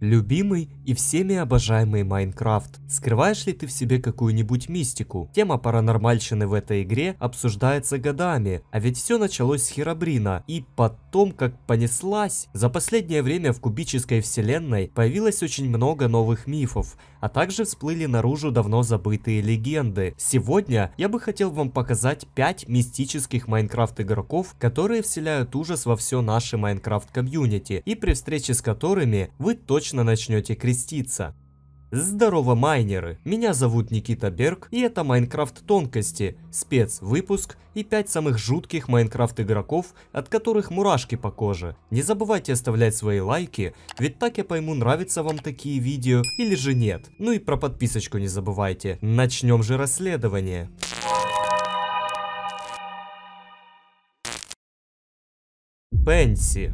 Любимый и всеми обожаемый Майнкрафт, скрываешь ли ты в себе какую-нибудь мистику? Тема паранормальщины в этой игре обсуждается годами, а ведь все началось с Херабрина, и потом как понеслась. За последнее время в кубической вселенной появилось очень много новых мифов, а также всплыли наружу давно забытые легенды. Сегодня я бы хотел вам показать 5 мистических Майнкрафт игроков, которые вселяют ужас во все наше Майнкрафт комьюнити, и при встрече с которыми вы точно точно начнете креститься. Здорово, майнеры! Меня зовут Никита Берг, и это Майнкрафт Тонкости, спецвыпуск и 5 самых жутких Майнкрафт игроков, от которых мурашки по коже. Не забывайте оставлять свои лайки, ведь так я пойму, нравятся вам такие видео или же нет. Ну и про подписочку не забывайте. Начнем же расследование. Пенси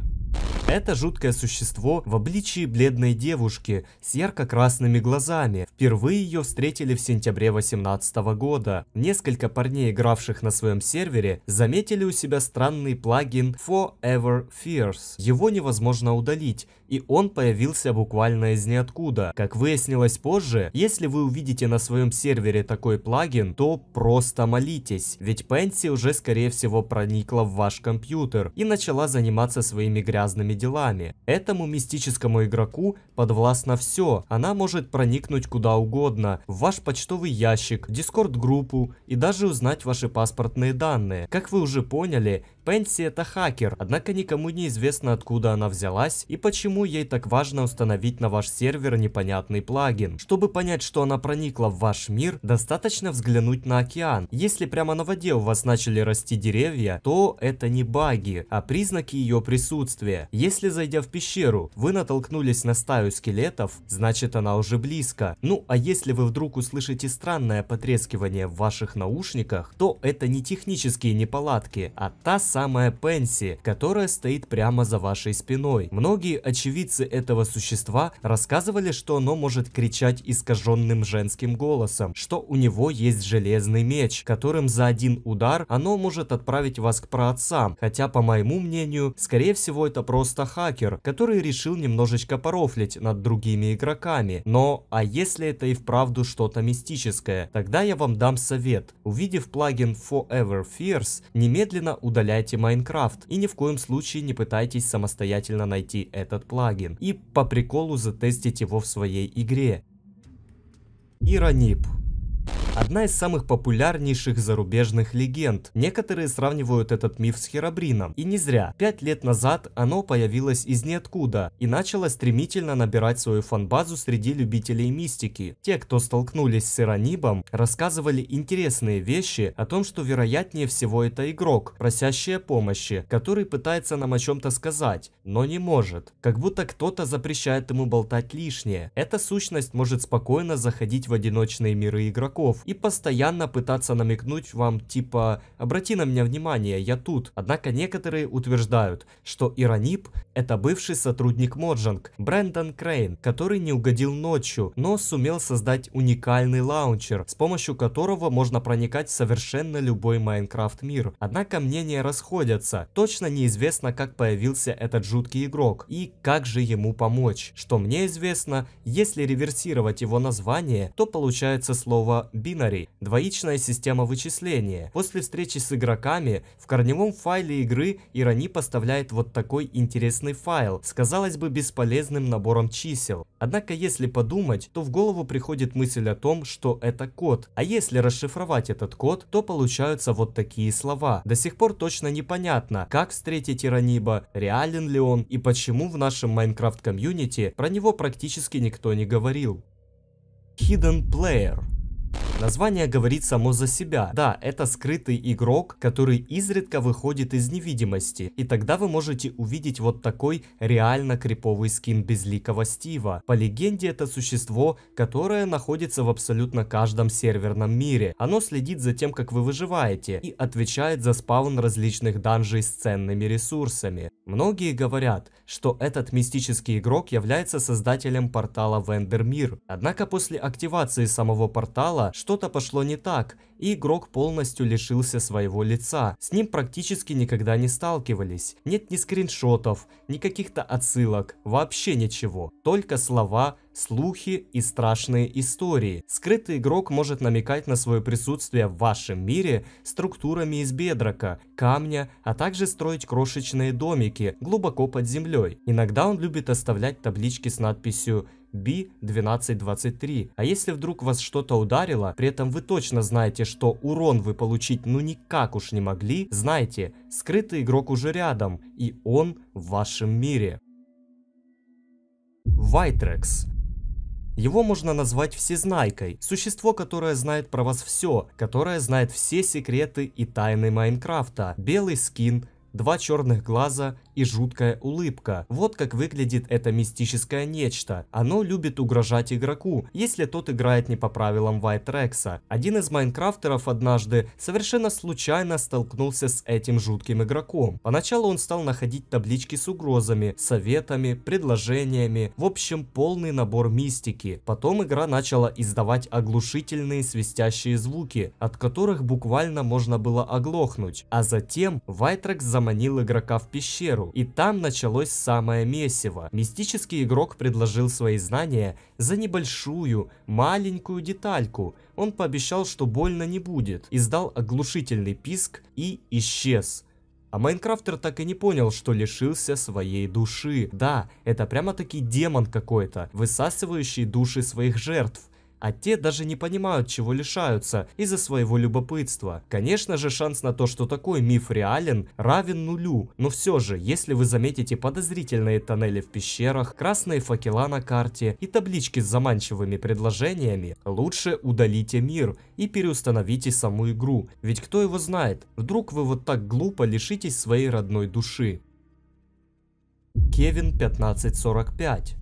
это жуткое существо в обличии бледной девушки с ярко-красными глазами. Впервые ее встретили в сентябре 2018 года. Несколько парней, игравших на своем сервере, заметили у себя странный плагин Forever Fears. Его невозможно удалить, и он появился буквально из ниоткуда. Как выяснилось позже, если вы увидите на своем сервере такой плагин, то просто молитесь, ведь Пенси уже скорее всего проникла в ваш компьютер и начала заниматься своими грязными делами. Этому мистическому игроку подвластно все, она может проникнуть куда угодно, в ваш почтовый ящик, дискорд-группу и даже узнать ваши паспортные данные. Как вы уже поняли, Пенси это хакер, однако никому не известно откуда она взялась и почему ей так важно установить на ваш сервер непонятный плагин. Чтобы понять, что она проникла в ваш мир, достаточно взглянуть на океан. Если прямо на воде у вас начали расти деревья, то это не баги, а признаки ее присутствия. Если зайдя в пещеру, вы натолкнулись на стаю скелетов, значит она уже близко. Ну а если вы вдруг услышите странное потрескивание в ваших наушниках, то это не технические неполадки, а та самая самая Пенси, которая стоит прямо за вашей спиной. Многие очевидцы этого существа рассказывали, что оно может кричать искаженным женским голосом, что у него есть железный меч, которым за один удар оно может отправить вас к праотцам, хотя, по моему мнению, скорее всего, это просто хакер, который решил немножечко порофлить над другими игроками. Но, а если это и вправду что-то мистическое, тогда я вам дам совет. Увидев плагин Forever Fears, немедленно удаляйте скачайте Майнкрафт и ни в коем случае не пытайтесь самостоятельно найти этот плагин и по приколу затестить его в своей игре. Ирониб одна из самых популярнейших зарубежных легенд. Некоторые сравнивают этот миф с Херабрином. И не зря. Пять лет назад оно появилось из ниоткуда и начало стремительно набирать свою фанбазу среди любителей мистики. Те, кто столкнулись с Иронибом, рассказывали интересные вещи о том, что вероятнее всего это игрок, просящий помощи, который пытается нам о чем-то сказать, но не может. Как будто кто-то запрещает ему болтать лишнее. Эта сущность может спокойно заходить в одиночные миры игроков и постоянно пытаться намекнуть вам типа «обрати на меня внимание, я тут». Однако некоторые утверждают, что Иронип это бывший сотрудник Моджанг, Брэндон Крейн, который не угодил ночью, но сумел создать уникальный лаунчер, с помощью которого можно проникать в совершенно любой Майнкрафт мир. Однако мнения расходятся. Точно неизвестно, как появился этот жуткий игрок и как же ему помочь. Что мне известно, если реверсировать его название, то получается слово binary, двоичная система вычисления. После встречи с игроками в корневом файле игры Ирани поставляет вот такой интересный неизвестный файл с, казалось бы, бесполезным набором чисел. Однако, если подумать, то в голову приходит мысль о том, что это код. А если расшифровать этот код, то получаются вот такие слова. До сих пор точно непонятно, как встретить Ираниба, реален ли он и почему в нашем Майнкрафт комьюнити про него практически никто не говорил. Hidden Player Название говорит само за себя. Да, это скрытый игрок, который изредка выходит из невидимости. И тогда вы можете увидеть вот такой реально криповый скин безликого Стива. По легенде это существо, которое находится в абсолютно каждом серверном мире. Оно следит за тем, как вы выживаете и отвечает за спаун различных данжей с ценными ресурсами. Многие говорят, что этот мистический игрок является создателем портала Вендермир. Однако после активации самого портала, что что-то пошло не так, и игрок полностью лишился своего лица. С ним практически никогда не сталкивались. Нет ни скриншотов, ни каких-то отсылок, вообще ничего. Только слова, слухи и страшные истории. Скрытый игрок может намекать на свое присутствие в вашем мире структурами из бедрока, камня, а также строить крошечные домики глубоко под землей. Иногда он любит оставлять таблички с надписью B1223. А если вдруг вас что-то ударило, при этом вы точно знаете, что урон вы получить ну никак уж не могли, знайте, скрытый игрок уже рядом, и он в вашем мире. Вайтрекс его можно назвать всезнайкой, существо, которое знает про вас все, которое знает все секреты и тайны Майнкрафта. Белый скин, два черных глаза и жуткая улыбка. Вот как выглядит это мистическое нечто. Оно любит угрожать игроку, если тот играет не по правилам White Один из майнкрафтеров однажды совершенно случайно столкнулся с этим жутким игроком. Поначалу он стал находить таблички с угрозами, советами, предложениями, в общем полный набор мистики. Потом игра начала издавать оглушительные свистящие звуки, от которых буквально можно было оглохнуть. А затем Вайтрекс заманил игрока в пещеру, Рио. И там началось самое месиво. Мистический игрок предложил свои знания за небольшую, маленькую детальку. Он пообещал, что больно не будет, издал оглушительный писк и исчез. А Майнкрафтер так и не понял, что лишился своей души. Да, это прямо-таки демон какой-то, высасывающий души своих жертв а те даже не понимают, чего лишаются из-за своего любопытства. Конечно же, шанс на то, что такой миф реален, равен нулю, но все же, если вы заметите подозрительные тоннели в пещерах, красные факела на карте и таблички с заманчивыми предложениями, лучше удалите мир и переустановите саму игру, ведь кто его знает, вдруг вы вот так глупо лишитесь своей родной души. Кевин 1545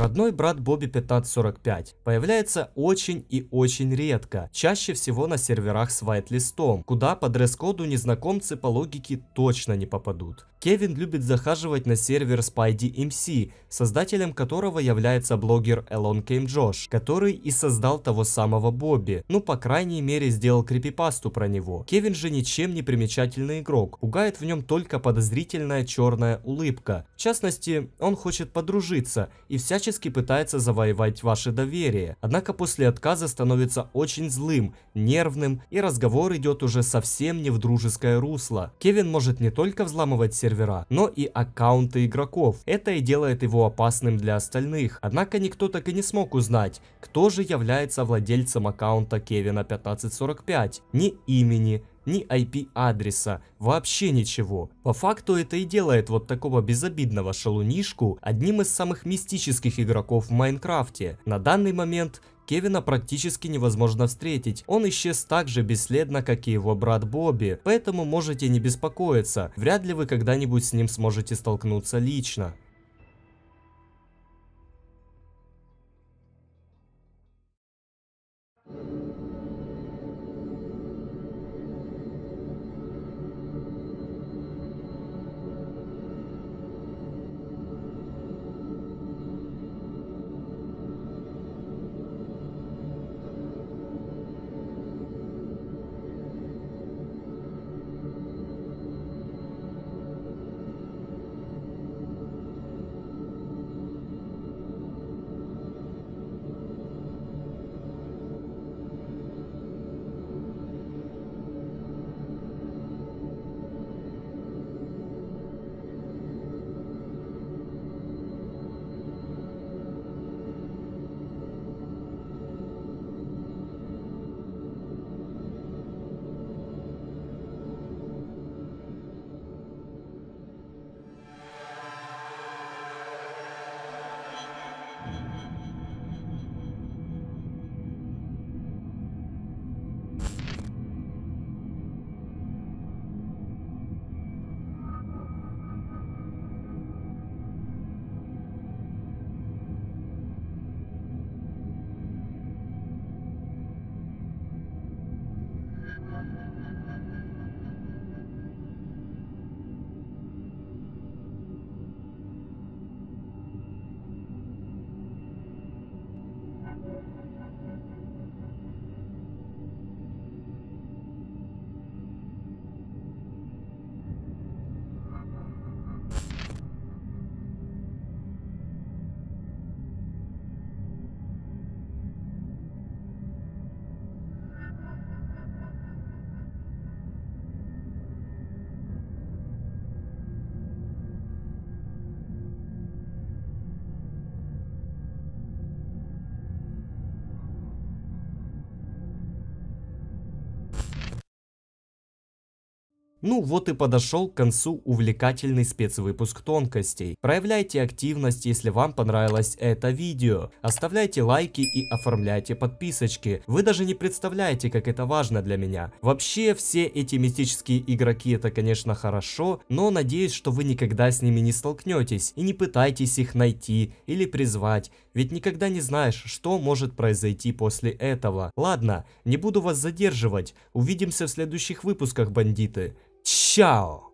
Родной брат Бобби 1545 появляется очень и очень редко, чаще всего на серверах с white-листом, куда по дресс-коду незнакомцы по логике точно не попадут. Кевин любит захаживать на сервер Spidey MC, создателем которого является блогер Элон Кейм Джош, который и создал того самого Бобби, ну по крайней мере сделал крипипасту про него. Кевин же ничем не примечательный игрок, пугает в нем только подозрительная черная улыбка. В частности, он хочет подружиться и всячески пытается завоевать ваше доверие, однако после отказа становится очень злым, нервным и разговор идет уже совсем не в дружеское русло. Кевин может не только взламывать сервер, сервера, но и аккаунты игроков. Это и делает его опасным для остальных. Однако никто так и не смог узнать, кто же является владельцем аккаунта Кевина 1545. Ни имени, ни IP-адреса, вообще ничего. По факту это и делает вот такого безобидного шалунишку одним из самых мистических игроков в Майнкрафте. На данный момент Кевина практически невозможно встретить. Он исчез так же бесследно, как и его брат Бобби. Поэтому можете не беспокоиться, вряд ли вы когда-нибудь с ним сможете столкнуться лично. Ну вот и подошел к концу увлекательный спецвыпуск тонкостей. Проявляйте активность, если вам понравилось это видео. Оставляйте лайки и оформляйте подписочки. Вы даже не представляете, как это важно для меня. Вообще, все эти мистические игроки это, конечно, хорошо, но надеюсь, что вы никогда с ними не столкнетесь и не пытайтесь их найти или призвать, ведь никогда не знаешь, что может произойти после этого. Ладно, не буду вас задерживать, увидимся в следующих выпусках, бандиты. 笑。